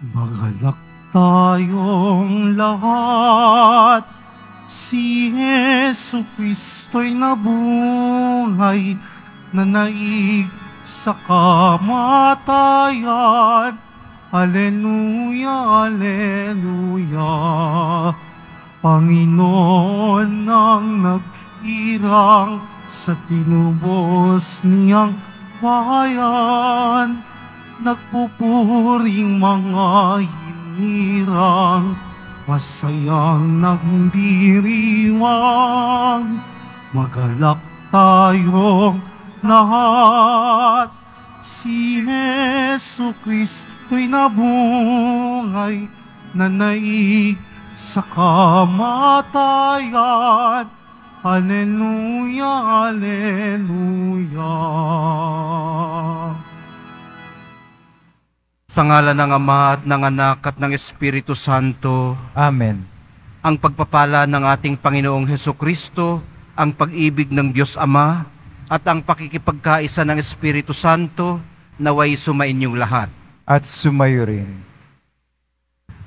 Magalak tayong lahat Si Yesu Kristo'y nabuhay Nanaig sa kamatayan Aleluya, Aleluya Panginoon ang nag-irang Sa tinubos niyang bayan Nagpupuring mga inirang Masayang nagdiriwang Magalak tayong lahat Si Yesu Kristo'y nabungay Nanaig sa kamatayan Hallelujah, Hallelujah sa ngala ng Ama at ng Anak at ng Espiritu Santo. Amen. Ang pagpapala ng ating Panginoong Heso Kristo, ang pag-ibig ng Diyos Ama, at ang pakikipagkaisa ng Espiritu Santo naway sumainyong lahat. At sumayo rin.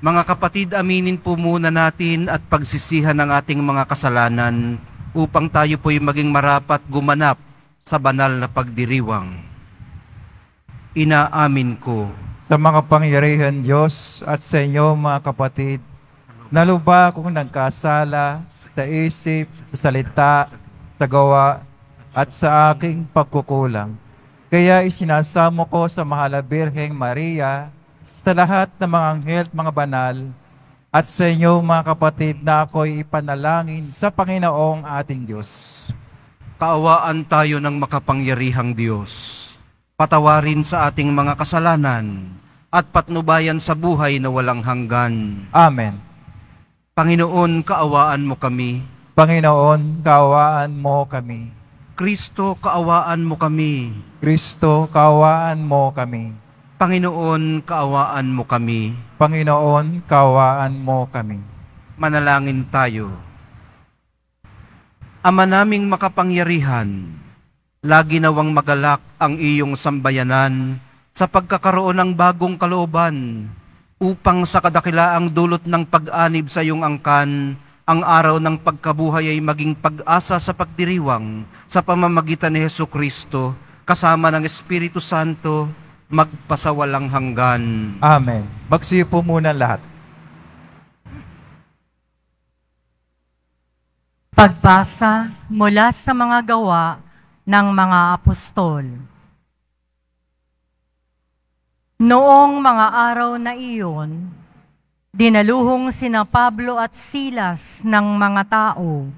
Mga kapatid, aminin po muna natin at pagsisihan ang ating mga kasalanan upang tayo po'y maging marapat gumanap sa banal na pagdiriwang. Inaamin ko sa mga pangyarihan Diyos at sa inyo mga kapatid. Naluba kung nagkasala sa isip, sa salita, sa gawa, at sa aking pagkukulang. Kaya isinasamo ko sa Mahal na Birheng Maria, sa lahat ng mga anghel mga banal, at sa inyo mga kapatid na ako'y ipanalangin sa Panginoong ating Diyos. Kaawaan tayo ng makapangyarihang Diyos patawarin sa ating mga kasalanan, at patnubayan sa buhay na walang hanggan. Amen. Panginoon, kaawaan mo kami. Panginoon, kaawaan mo kami. Kristo, kaawaan mo kami. Kristo, kaawaan mo kami. Panginoon, kaawaan mo kami. Panginoon, kaawaan mo kami. Manalangin tayo. Ama naming makapangyarihan, Lagi nawang magalak ang iyong sambayanan sa pagkakaroon ng bagong kalooban upang sa kadakilaang dulot ng pag-anib sa iyong angkan, ang araw ng pagkabuhay ay maging pag-asa sa pagdiriwang sa pamamagitan ni Heso Kristo kasama ng Espiritu Santo magpasawalang hanggan. Amen. Magsiyo po muna lahat. Pagbasa mula sa mga gawa ng mga apostol. Noong mga araw na iyon, dinaluhong sina Pablo at Silas ng mga tao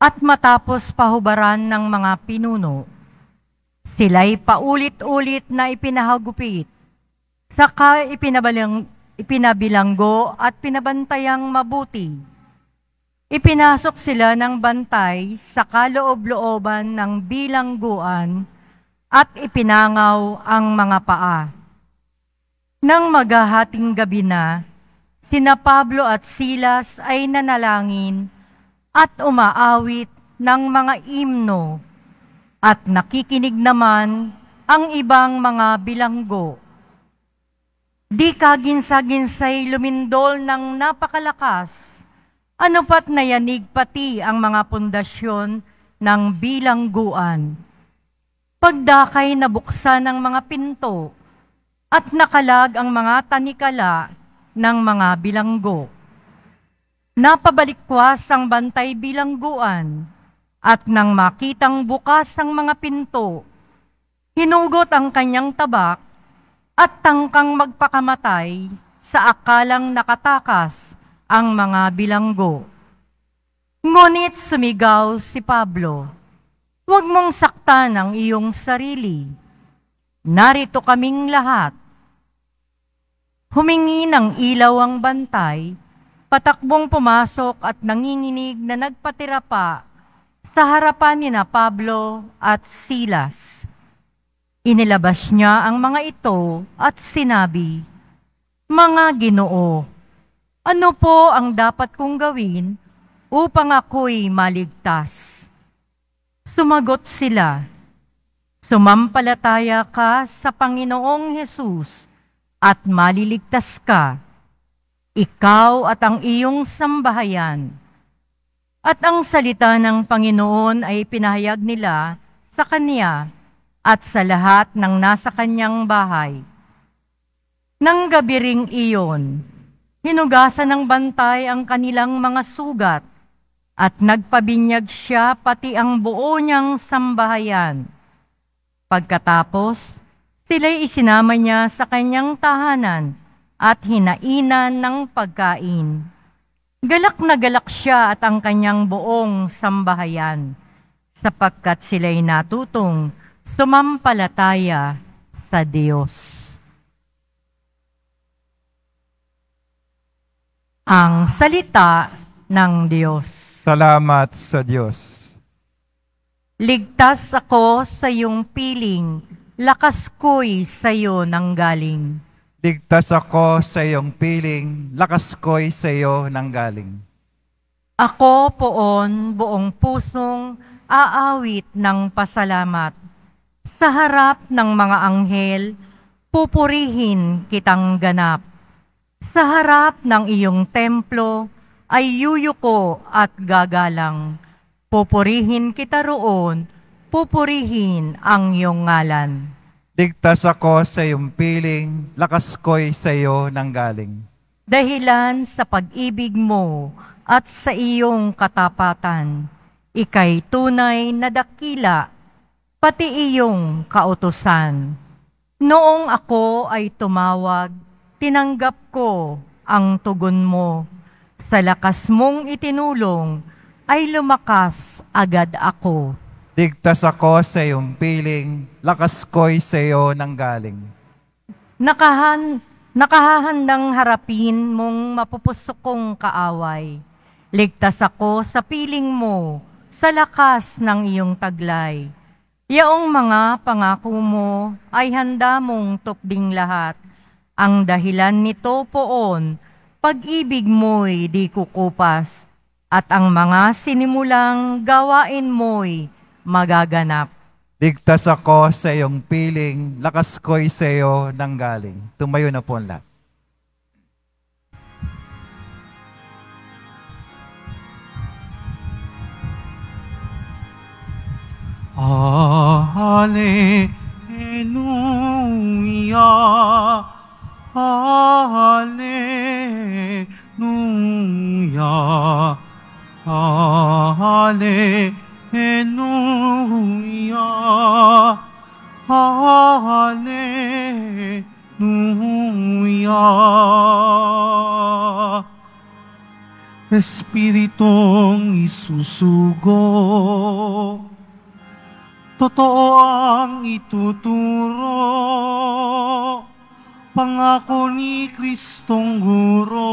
at matapos pahubaran ng mga pinuno, sila'y paulit-ulit na ipinahagupit, saka ipinabilang, ipinabilanggo at pinabantayang mabuti Ipinasok sila ng bantay sa kaloob-looban ng bilangguan at ipinangaw ang mga paa. Nang maghahating gabi na, sina Pablo at Silas ay nanalangin at umaawit ng mga imno at nakikinig naman ang ibang mga bilanggo. Di kaginsa-ginsay lumindol ng napakalakas anupat nayanig pati ang mga pundasyon ng bilangguan. Pagdakay nabuksan ang mga pinto at nakalag ang mga tanikala ng mga bilanggo. Napabalikwas ang bantay bilangguan at nang makitang bukas ang mga pinto, hinugot ang kanyang tabak at tangkang magpakamatay sa akalang nakatakas ang mga bilanggo. Ngunit sumigaw si Pablo, Huwag mong saktan ang iyong sarili. Narito kaming lahat. Humingi ng ilaw ang bantay, patakbong pumasok at nanginginig na nagpatira pa sa harapan ni na Pablo at Silas. Inilabas niya ang mga ito at sinabi, Mga ginoo, ano po ang dapat kong gawin upang ako'y maligtas? Sumagot sila, Sumampalataya ka sa Panginoong Hesus at maliligtas ka, ikaw at ang iyong sambahayan. At ang salita ng Panginoon ay pinahayag nila sa Kanya at sa lahat ng nasa Kanyang bahay. Nang gabi ring iyon, hinugasan ng bantay ang kanilang mga sugat, at nagpabinyag siya pati ang buo niyang sambahayan. Pagkatapos, sila'y isinama niya sa kanyang tahanan at hinainan ng pagkain. Galak na galak siya at ang kanyang buong sambahayan, sapagkat sila'y natutong sumampalataya sa Diyos. ang salita ng Diyos. Salamat sa Diyos. Ligtas ako sa iyong piling, lakas ko'y sa iyo nanggaling. Ligtas ako sa iyong piling, lakas ko'y sa iyo nanggaling. Ako poon buong pusong aawit ng pasalamat. Sa harap ng mga anghel, pupurihin kitang ganap. Sa harap ng iyong templo ay yuyuko at gagalang. Pupurihin kita roon, pupurihin ang iyong ngalan. Ligtas ako sa iyong piling, lakas ko'y sa iyo nanggaling. Dahilan sa pag-ibig mo at sa iyong katapatan, ikay tunay na dakila, pati iyong kautosan. Noong ako ay tumawag, tinanggap ko ang tugon mo. Sa lakas mong itinulong, ay lumakas agad ako. Ligtas ako sa iyong piling, lakas ko'y sa iyo nang galing. Nakahan, nakahahandang harapin mong mapupusok kong kaaway. Ligtas ako sa piling mo, sa lakas ng iyong taglay. Yaong mga pangako mo ay handa mong tupding lahat ang dahilan nito poon, pag-ibig mo'y di kukupas, at ang mga sinimulang gawain mo'y magaganap. Ligtas ako sa iyong piling, lakas ko'y sa iyo nang galing. Tumayo na po ang lahat. Hallelujah. Hallelujah. Hallelujah. Hallelujah. Espiritong isusugo, totoo ang ituturo pangako ni Kristong Guro.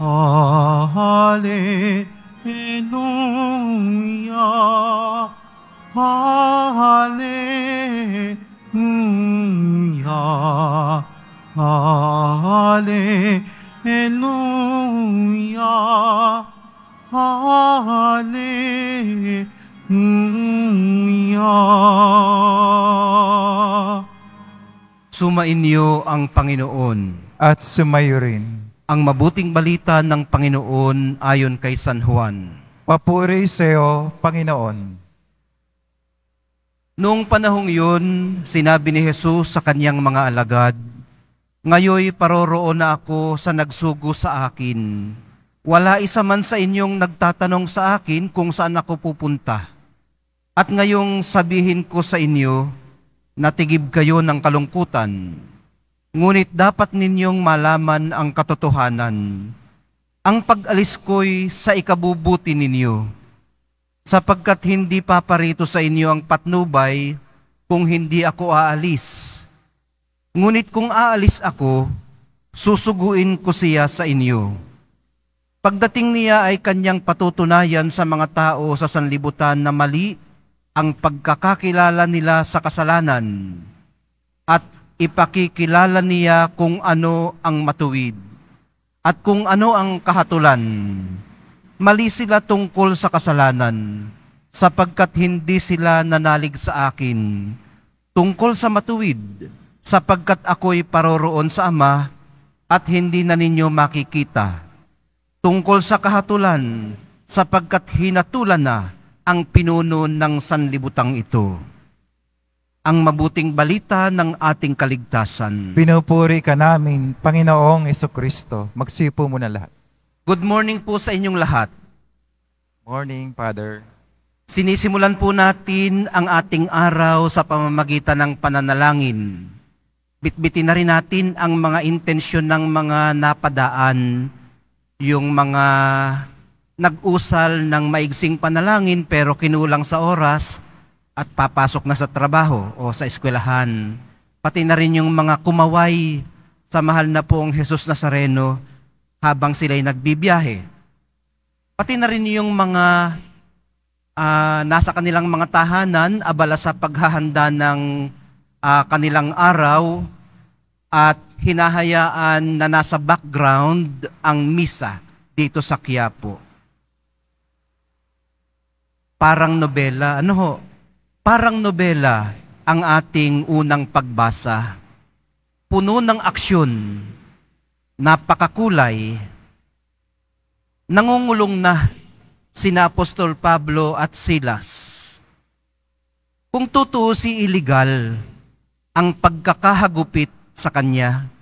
Hallelujah, Hallelujah, Hallelujah, Hallelujah. Sumainyo ang Panginoon. At sumayo rin. Ang mabuting balita ng Panginoon ayon kay San Juan. Papuri sa iyo, Panginoon. Noong panahong yun, sinabi ni Jesus sa kanyang mga alagad, Ngayoy paroroon na ako sa nagsugo sa akin. Wala isa man sa inyong nagtatanong sa akin kung saan ako pupunta. At ngayong sabihin ko sa inyo, natigib kayo ng kalungkutan. Ngunit dapat ninyong malaman ang katotohanan. Ang pag-alis ko'y sa ikabubuti ninyo, sapagkat hindi paparito sa inyo ang patnubay kung hindi ako aalis. Ngunit kung aalis ako, susuguin ko siya sa inyo. Pagdating niya ay kanyang patutunayan sa mga tao sa sanlibutan na mali ang pagkakakilala nila sa kasalanan at ipakikilala niya kung ano ang matuwid at kung ano ang kahatulan. Mali sila tungkol sa kasalanan sapagkat hindi sila nanalig sa akin tungkol sa matuwid sapagkat ako'y paroroon sa Ama at hindi na ninyo makikita. Tungkol sa kahatulan sapagkat hinatulan na ang pinuno ng sanlibutang ito. Ang mabuting balita ng ating kaligtasan. Pinupuri ka namin, Panginoong Yeso Kristo. Magsipo mo na lahat. Good morning po sa inyong lahat. Morning, Father. Sinisimulan po natin ang ating araw sa pamamagitan ng pananalangin. Bitbitin na rin natin ang mga intensyon ng mga napadaan, yung mga nag-usal ng maigsing panalangin pero kinulang sa oras at papasok na sa trabaho o sa eskwelahan. Pati na rin yung mga kumaway sa mahal na poong Jesus Nazareno habang sila'y nagbibiyahe. Pati na rin yung mga uh, nasa kanilang mga tahanan abala sa paghahanda ng uh, kanilang araw at hinahayaan na nasa background ang misa dito sa Quiapo. Parang nobela. Ano ho? Parang nobela ang ating unang pagbasa. Puno ng aksyon, napakakulay, nangungulong na si Apostol Pablo at Silas. Kung totoo si illegal ang pagkakahagupit sa kanya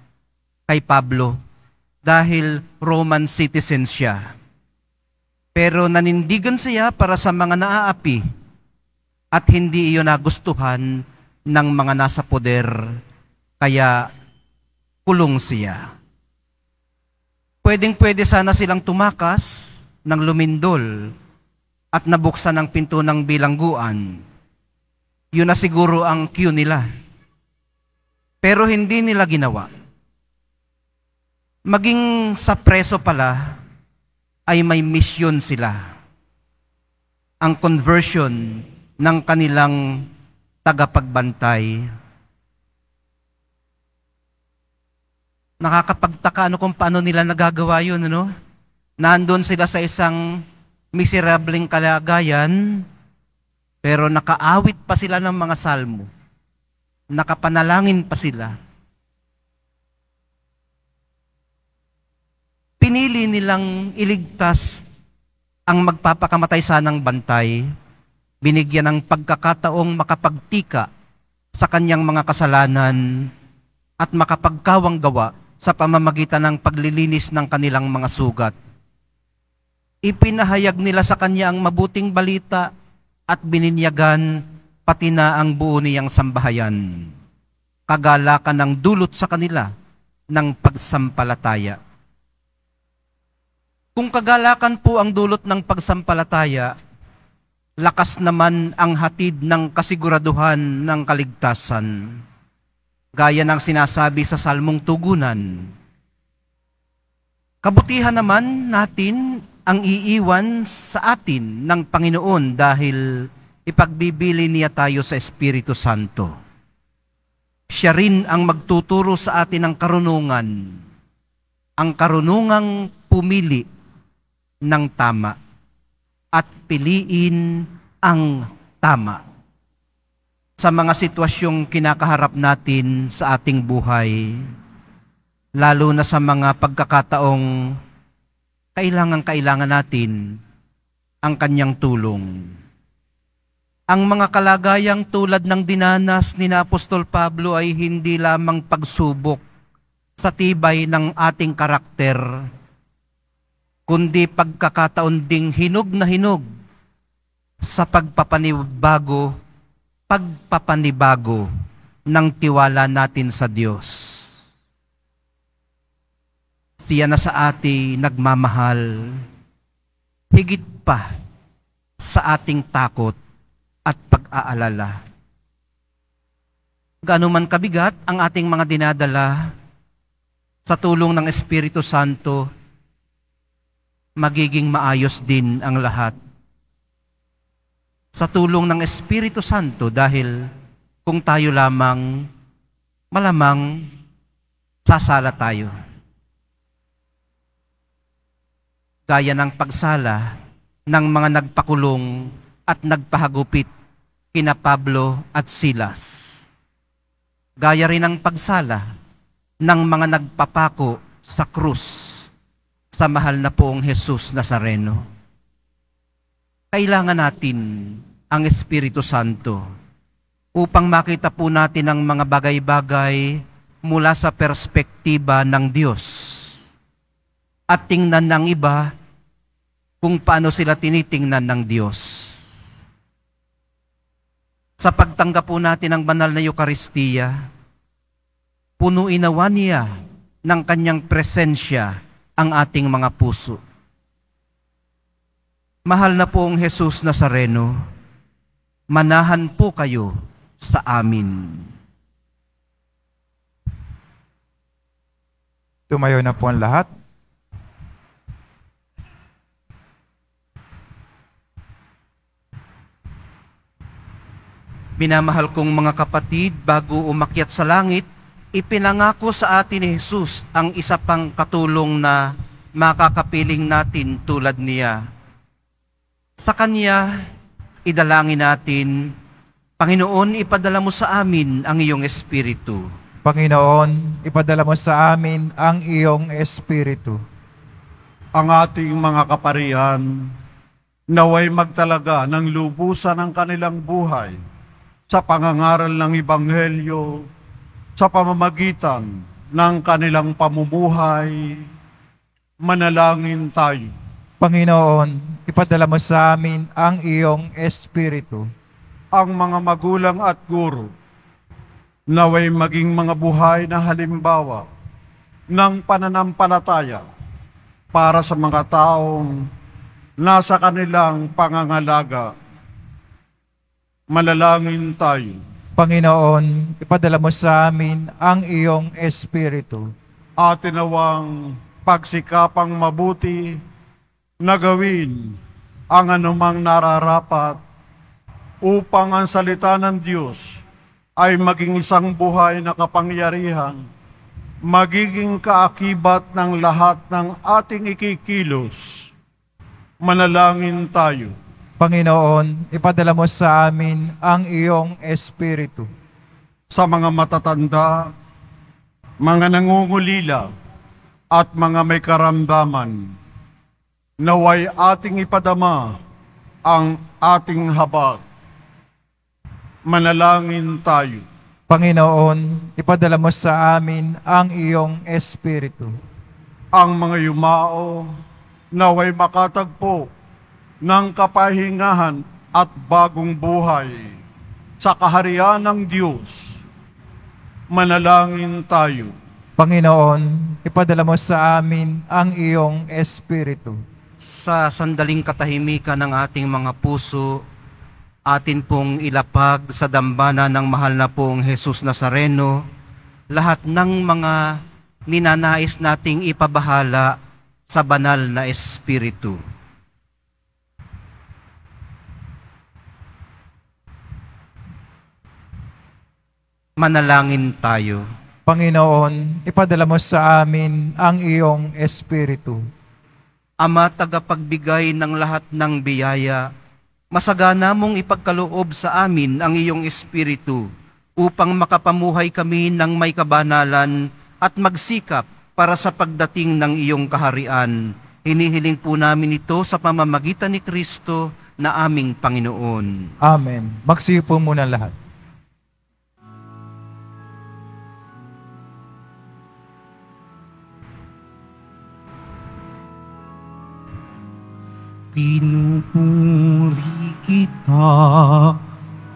kay Pablo dahil Roman citizen siya. Pero nanindigan siya para sa mga naaapi at hindi iyon nagustuhan ng mga nasa poder, kaya kulong siya. Pwedeng-pwede sana silang tumakas ng lumindol at nabuksan ang pinto ng bilangguan. Yun na siguro ang cue nila. Pero hindi nila ginawa. Maging sa preso pala, ay may misyon sila. Ang conversion ng kanilang tagapagbantay. Nakakapagtaka ano kung paano nila nagagawa yun, ano? Nandun sila sa isang miserableng kalagayan, pero nakaawit pa sila ng mga salmo. Nakapanalangin pa sila. pinili nilang iligtas ang magpapakamatay sanang bantay, binigyan ng pagkakataong makapagtika sa kanyang mga kasalanan at makapagkawang gawa sa pamamagitan ng paglilinis ng kanilang mga sugat. Ipinahayag nila sa kanya ang mabuting balita at bininyagan pati na ang buo niyang sambahayan. Kagalakan ng dulot sa kanila ng pagsampalataya. Kung kagalakan po ang dulot ng pagsampalataya, lakas naman ang hatid ng kasiguraduhan ng kaligtasan. Gaya ng sinasabi sa Salmong Tugunan, Kabutihan naman natin ang iiwan sa atin ng Panginoon dahil ipagbibili niya tayo sa Espiritu Santo. Siya rin ang magtuturo sa atin ng karunungan, ang karunungang pumili ng tama at piliin ang tama. Sa mga sitwasyong kinakaharap natin sa ating buhay, lalo na sa mga pagkakataong kailangan-kailangan natin ang kanyang tulong. Ang mga kalagayang tulad ng dinanas ni na Apostol Pablo ay hindi lamang pagsubok sa tibay ng ating karakter, kundi pagkakataon ding hinog na hinog sa pagpapanibago, pagpapanibago ng tiwala natin sa Diyos. Siya na sa ating nagmamahal, higit pa sa ating takot at pag-aalala. Gaano man kabigat ang ating mga dinadala sa tulong ng Espiritu Santo, magiging maayos din ang lahat. Sa tulong ng Espiritu Santo dahil kung tayo lamang malamang sasala tayo. Gaya ng pagsala ng mga nagpakulong at nagpahagupit kina Pablo at Silas. Gaya rin ng pagsala ng mga nagpapako sa krus sa mahal na poong Jesus Nazareno. Kailangan natin ang Espiritu Santo upang makita po natin ang mga bagay-bagay mula sa perspektiba ng Diyos. At tingnan ng iba kung paano sila tinitingnan ng Diyos. Sa pagtanggap po natin ang banal na Eukaristiya, punuin niya ng kanyang presensya ang ating mga puso. Mahal na pong Jesus Nazareno, manahan po kayo sa amin. Tumayo na po ang lahat. Minamahal kong mga kapatid, bago umakyat sa langit, Ipinangako sa atin ni Jesus ang isa pang katulong na makakapiling natin tulad niya. Sa Kanya, idalangin natin, Panginoon, ipadala mo sa amin ang iyong Espiritu. Panginoon, ipadala mo sa amin ang iyong Espiritu. Ang ating mga kaparihan, naway magtalaga ng lubusan ng kanilang buhay sa pangangaral ng Ibanghelyo sa pamamagitan ng kanilang pamumuhay, manalangin tayo. Panginoon, ipadala mo sa amin ang iyong Espiritu. Ang mga magulang at guro, naway maging mga buhay na halimbawa ng pananampalataya para sa mga taong nasa kanilang pangangalaga. Malalangin tayo Panginoon, ipadala mo sa amin ang iyong Espiritu. At inawang pagsikapang mabuti na gawin ang anumang nararapat upang ang salita ng Diyos ay maging isang buhay na kapangyarihan, magiging kaakibat ng lahat ng ating ikikilos. Manalangin tayo. Panginoon, ipadala mo sa amin ang iyong Espiritu. Sa mga matatanda, mga nangungulila, at mga may karamdaman, naway ating ipadama ang ating habag. Manalangin tayo. Panginoon, ipadala mo sa amin ang iyong Espiritu. Ang mga yumao, naway makatagpo ng kapahingahan at bagong buhay sa kaharian ng Diyos. Manalangin tayo. Panginoon, ipadala mo sa amin ang iyong Espiritu. Sa sandaling katahimikan ng ating mga puso, atin pong ilapag sa dambana ng mahal na pong Jesus Nazareno, lahat ng mga ninanais nating ipabahala sa banal na Espiritu. manalangin tayo. Panginoon, ipadala mo sa amin ang iyong Espiritu. Ama, tagapagbigay ng lahat ng biyaya, masagana mong ipagkaloob sa amin ang iyong Espiritu upang makapamuhay kami ng may kabanalan at magsikap para sa pagdating ng iyong kaharian. Hinihiling po namin ito sa pamamagitan ni Kristo na aming Panginoon. Amen. Magsiyo po muna lahat. Pinupuri kita,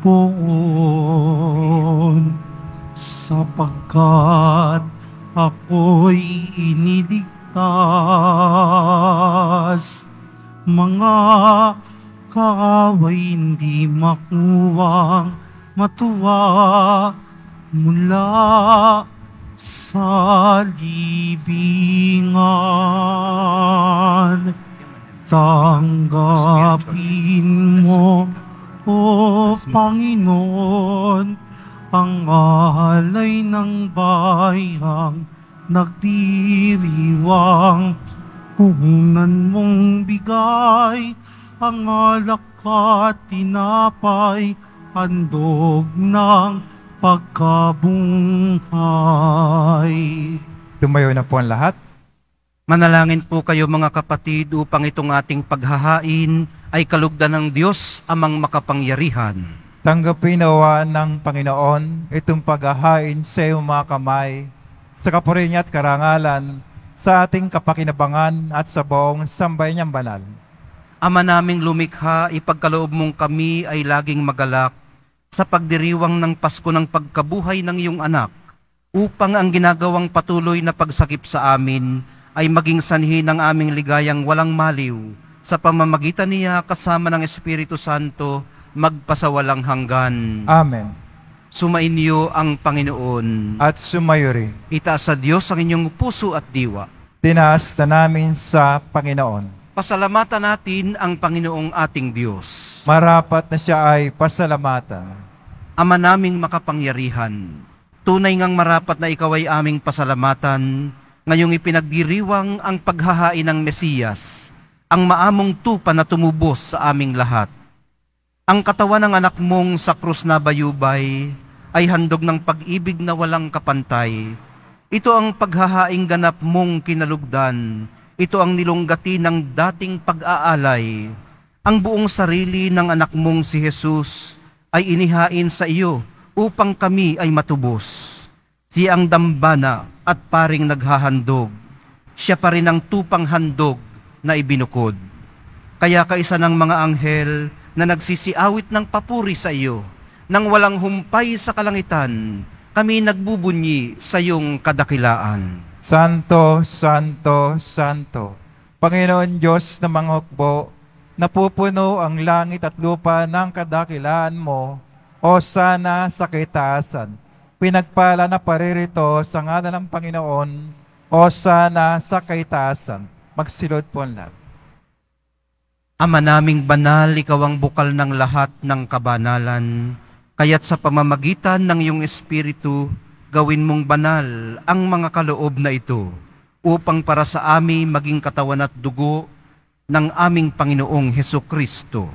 Poon, sapagkat ako'y iniligtas. Mga kaaway hindi makuwang matuwa mula sa libingan. Tanggapin mo, O Panginoon, ang alay ng bayang nagdiriwang. Puhunan mong bigay ang alak at tinapay, andog ng pagkabuhay. Tumayo na po ang lahat. Manalangin po kayo mga kapatid upang itong ating paghahain ay kalugdan ng Diyos amang makapangyarihan. Tanggapin nawa ng Panginoon itong paghahain sa iyong mga kamay, sa kapurin at karangalan, sa ating kapakinabangan at sa buong sambay niyang banal. Ama naming lumikha, ipagkaloob mong kami ay laging magalak sa pagdiriwang ng Pasko ng pagkabuhay ng iyong anak upang ang ginagawang patuloy na pagsakip sa amin ay maging sanhi ng aming ligayang walang maliw sa pamamagitan niya kasama ng Espiritu Santo magpasawalang hanggan. Amen. Sumainyo ang Panginoon. At sumayo rin. Itaas sa Diyos ang inyong puso at diwa. Tinaas na namin sa Panginoon. Pasalamatan natin ang Panginoong ating Diyos. Marapat na siya ay pasalamatan. Ama naming makapangyarihan, tunay ngang marapat na ikaw ay aming pasalamatan ngayong ipinagdiriwang ang paghahain ng Mesiyas, ang maamong tupa na tumubos sa aming lahat. Ang katawan ng anak mong sa krus na bayubay ay handog ng pag-ibig na walang kapantay. Ito ang paghahaing ganap mong kinalugdan. Ito ang nilunggati ng dating pag-aalay. Ang buong sarili ng anak mong si Jesus ay inihain sa iyo upang kami ay matubos. Siya ang dambana at paring naghahandog. Siya pa rin ang tupang handog na ibinukod. Kaya kaisa ng mga anghel na nagsisiawit ng papuri sa iyo, nang walang humpay sa kalangitan, kami nagbubunyi sa iyong kadakilaan. Santo, Santo, Santo, Panginoon Diyos na manghukbo, napupuno ang langit at lupa ng kadakilaan mo, o sana sa kitaasan pinagpala na paririto sa ngala ng Panginoon o sana sa kaitaasan. Magsilod po ang lahat. Ama naming banal, ikaw ang bukal ng lahat ng kabanalan, kaya't sa pamamagitan ng iyong Espiritu, gawin mong banal ang mga kaloob na ito upang para sa amin maging katawan at dugo ng aming Panginoong Heso Kristo.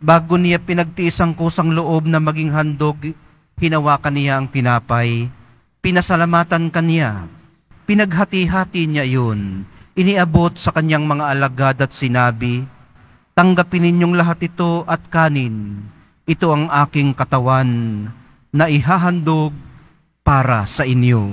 Bago niya ang kusang loob na maging handog, hinawakan niya ang tinapay, pinasalamatan kaniya, pinaghati-hati niya iyon, iniabot sa kanyang mga alagad at sinabi, Tanggapin ninyong lahat ito at kanin, ito ang aking katawan na ihahandog para sa inyo.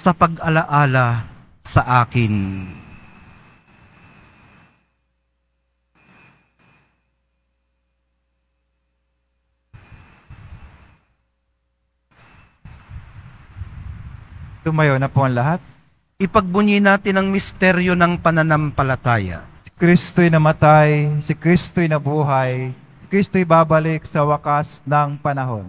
sa pag-alaala sa akin. Tumayo na po ang lahat. Ipagbunyi natin ang misteryo ng pananampalataya. Si Kristo'y namatay, si Kristo'y nabuhay, si Kristo'y babalik sa wakas ng panahon.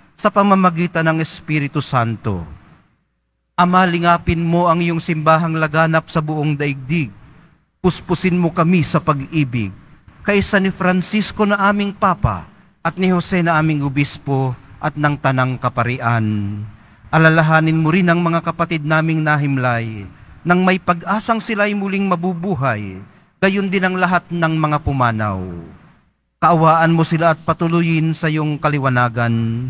sa pamamagitan ng Espiritu Santo. Ama, lingapin mo ang iyong simbahang laganap sa buong daigdig. Puspusin mo kami sa pag-ibig. Kaysa ni Francisco na aming Papa at ni Jose na aming Ubispo at ng Tanang Kaparian. Alalahanin mo rin ang mga kapatid naming nahimlay nang may pag-asang sila'y muling mabubuhay, gayon din ang lahat ng mga pumanaw. Kaawaan mo sila at patuloyin sa iyong kaliwanagan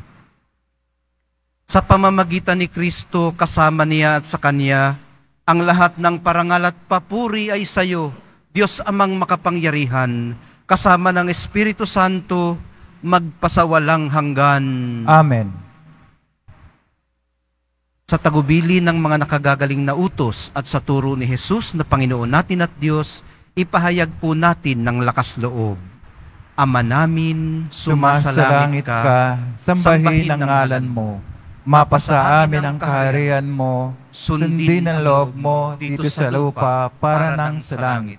Sa pamamagitan ni Kristo kasama niya at sa Kanya, ang lahat ng parangal at papuri ay sa iyo, Diyos amang makapangyarihan, kasama ng Espiritu Santo, magpasawalang hanggan. Amen sa tagubili ng mga nakagagaling na utos at sa turo ni Jesus na Panginoon natin at Diyos, ipahayag po natin ng lakas loob. Ama namin, sumasalangit ka, sambahin ang ngalan mo Mapasa amin ang kaharian mo, sundin ang loob mo dito sa lupa para nang sa langit.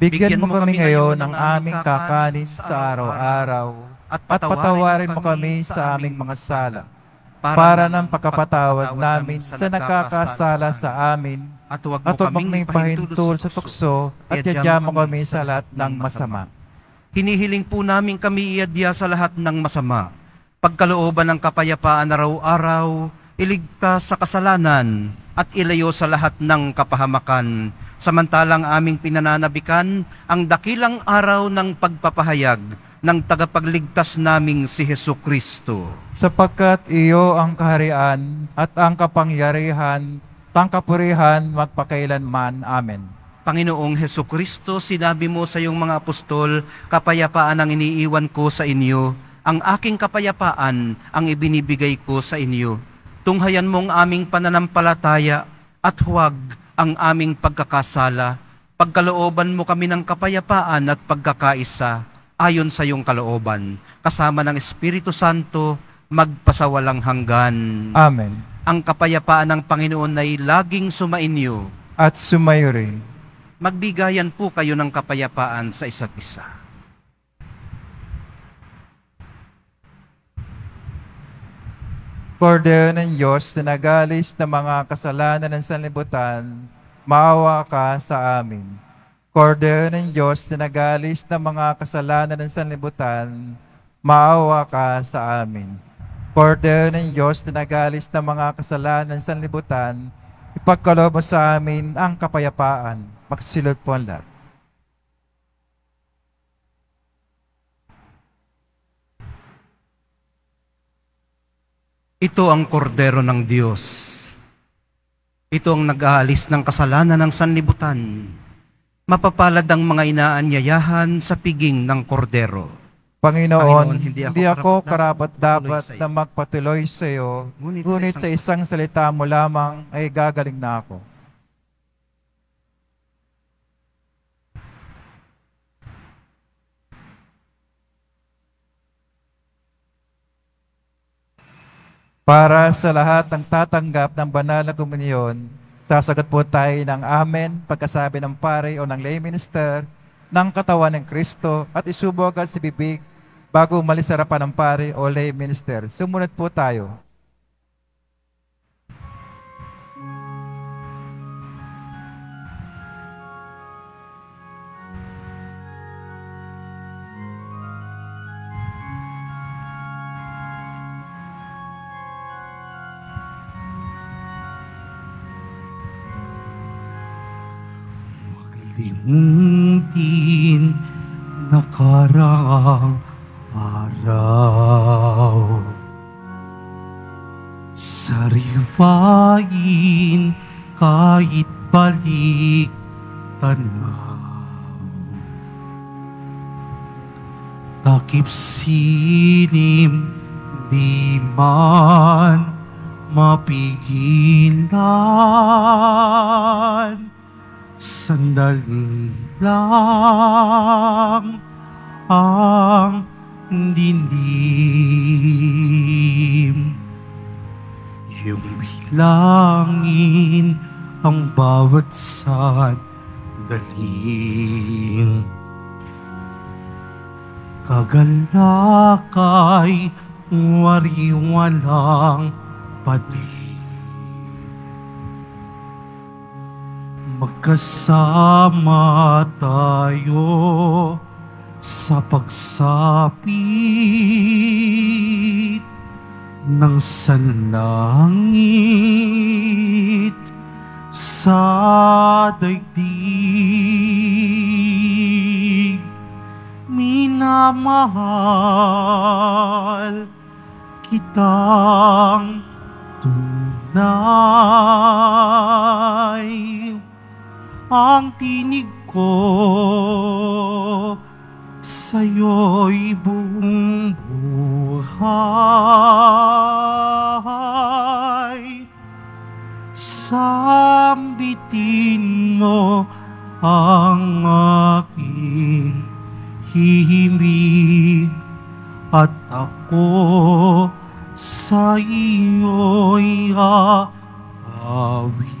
Bigyan mo kami ngayon ng aming kakanin sa araw-araw at patawarin mo kami sa aming mga sala para nang pagkapatawad namin sa nakakasala sa amin at huwag mo kaming pahintul sa tukso at yadya mo kami sa lahat ng masama. Hinihiling po namin kami iadya sa lahat ng masama pagkalooban ng kapayapaan araw-araw, iligtas sa kasalanan at ilayo sa lahat ng kapahamakan. Samantalang aming pinananabikan ang dakilang araw ng pagpapahayag ng tagapagligtas naming si Heso Kristo. Sapagkat iyo ang kaharian at ang kapangyarihan, tangkapurihan magpakailanman. Amen. Panginoong Heso Kristo, sinabi mo sa iyong mga apostol, kapayapaan ang iniiwan ko sa inyo ang aking kapayapaan ang ibinibigay ko sa inyo. Tunghayan mo ang aming pananampalataya at huwag ang aming pagkakasala. Pagkalooban mo kami ng kapayapaan at pagkakaisa ayon sa iyong kalooban. Kasama ng Espiritu Santo, magpasawalang hanggan. Amen. Ang kapayapaan ng Panginoon ay laging sumainyo. At sumayo rin. Magbigayan po kayo ng kapayapaan sa isa't isa. Kordeo ng Diyos na nagalis ng mga kasalanan ng sanlibutan, maawa ka sa amin. Kordeo ng Diyos na nagalis ng mga kasalanan ng sanlibutan, maawa ka sa amin. Kordeo ng Diyos na nagalis ng mga kasalanan ng sanlibutan, ipagkalobo sa amin ang kapayapaan. Magsilot po ang lahat. Ito ang kordero ng Diyos. Ito ang nag-aalis ng kasalanan ng sanlibutan. Mapapalad ang mga inaanyayahan sa piging ng kordero. Panginoon, Panginoon hindi ako, hindi ako karapat dapat na magpatuloy sa iyo, ngunit, ngunit sa isang salita mo lamang ay gagaling na ako. para sa lahat ng tatanggap ng banal na komunyon, sasagot po tayo ng amen, pagkasabi ng pare o ng lay minister, ng katawan ng Kristo at isubog at sibibig bago umalis sa ng pare o lay minister. Sumunod po tayo. limutin nakarang araw. Sariwain kahit balik tanaw. Takip silim di man mapigilan. Sandali lang ang dindim Yung bilangin ang bawat sandaling Kagalakay wari walang pating Magkasama tayo sa pagsapit ng sanlangit sa daigdig minamahal kitang tunay ang tinig ko sa'yo'y buong buhay. Sambitin mo ang aking hihimig at ako sa iyo'y aawit.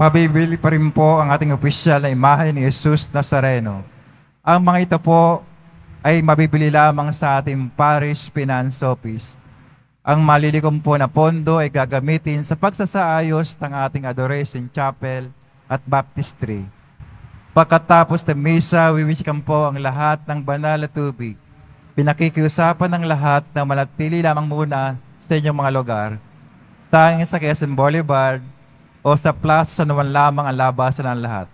mabibili pa rin po ang ating official na imahe ni Jesus Nazareno. Ang mga ito po ay mabibili lamang sa ating parish finance office. Ang malilikom po na pondo ay gagamitin sa pagsasaayos ng ating adoration chapel at baptistry. Pagkatapos ng misa, wiwisikan po ang lahat ng banal na tubig. Pinakikiusapan ng lahat na malatili lamang muna sa inyong mga lugar. Tanging sa Quezon Boulevard, o sa plaza sa naman lamang ang labasan ng lahat.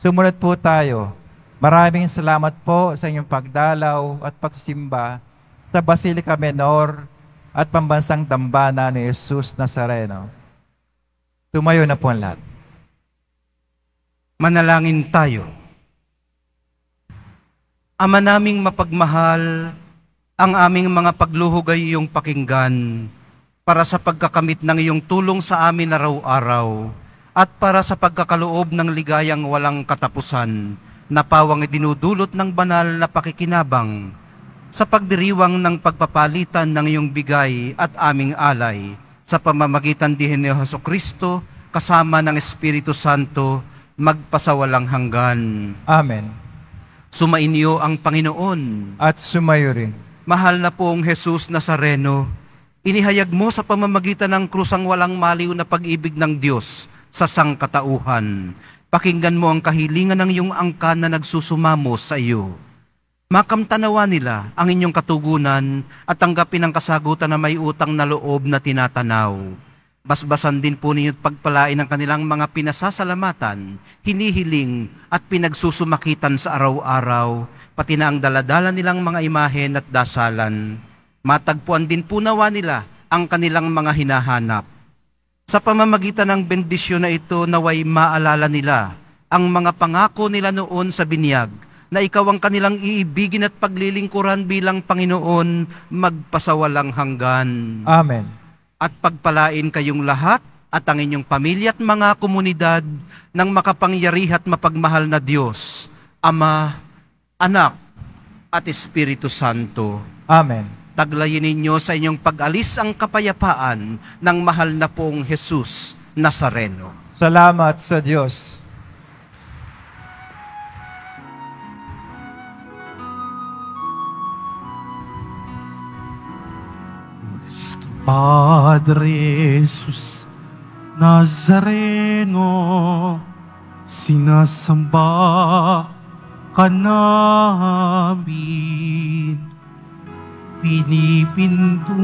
Sumunod po tayo. Maraming salamat po sa inyong pagdalaw at pagsimba sa Basilica Menor at pambansang dambana ni Jesus Nazareno. Tumayo na po ang lahat. Manalangin tayo. Ama naming mapagmahal, ang aming mga pagluhog ay iyong pakinggan para sa pagkakamit ng iyong tulong sa amin na araw-araw at para sa pagkakaloob ng ligayang walang katapusan na pawang dinudulot ng banal na pakikinabang sa pagdiriwang ng pagpapalitan ng iyong bigay at aming alay sa pamamagitan din ni Heso Kristo kasama ng Espiritu Santo magpasawalang hanggan. Amen. Sumainyo ang Panginoon. At sumayo rin. Mahal na poong Jesus Nazareno, Inihayag mo sa pamamagitan ng krusang walang maliw na pag-ibig ng Diyos sa sangkatauhan. Pakinggan mo ang kahilingan ng iyong angkan na nagsusumamo sa iyo. Makamtanawa nila ang inyong katugunan at tanggapin ang kasagutan na may utang na loob na tinatanaw. Basbasan din po ninyo at pagpalain ang kanilang mga pinasasalamatan, hinihiling at pinagsusumakitan sa araw-araw, pati na ang daladala nilang mga imahen at dasalan. Matagpuan din po nawa nila ang kanilang mga hinahanap. Sa pamamagitan ng bendisyon na ito, naway maalala nila ang mga pangako nila noon sa binyag na ikaw ang kanilang iibigin at paglilingkuran bilang Panginoon magpasawalang hanggan. Amen. At pagpalain kayong lahat at ang inyong pamilya at mga komunidad ng makapangyarihat at mapagmahal na Diyos, Ama, Anak, at Espiritu Santo. Amen. Taglayin ninyo sa inyong pag-alis ang kapayapaan ng mahal na pong Jesus Nazareno. Salamat sa Diyos. Padre Jesus Nazareno, sinasamba ka namin pinipinto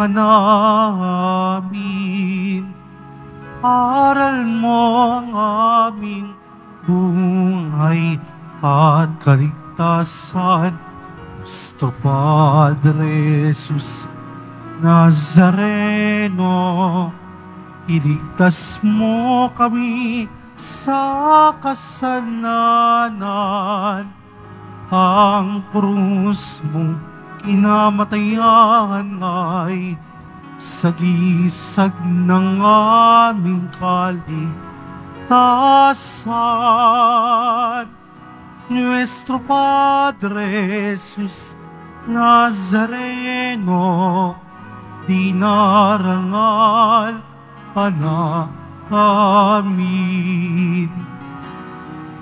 ka namin. Aral mo ang aming buhay at kaligtasan. Gusto Padre Jesus Nazareno, iligtas mo kami sa kasalanan ang krus mong kinamatayan ay sagisag ng aming kaligtasan. Nuestro Padre Jesus Nazareno, dinarangal pa na amin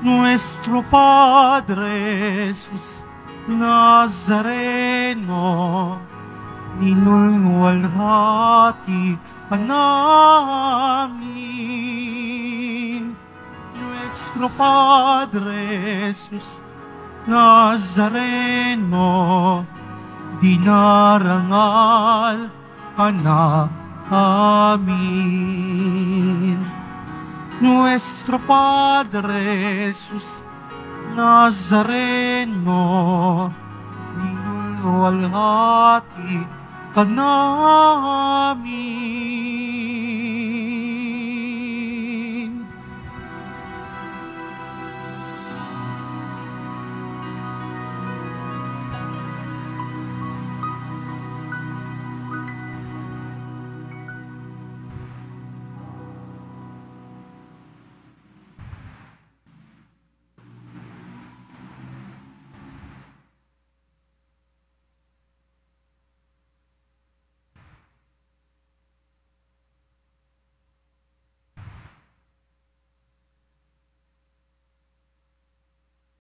nuestro Padre Jesús Nazareno, ninulwalhati pa namin. Nuestro Padre Jesús Nazareno, dinarangal ka na amin nuestro Padre Jesús Nazareno, minulwalhati ka namin.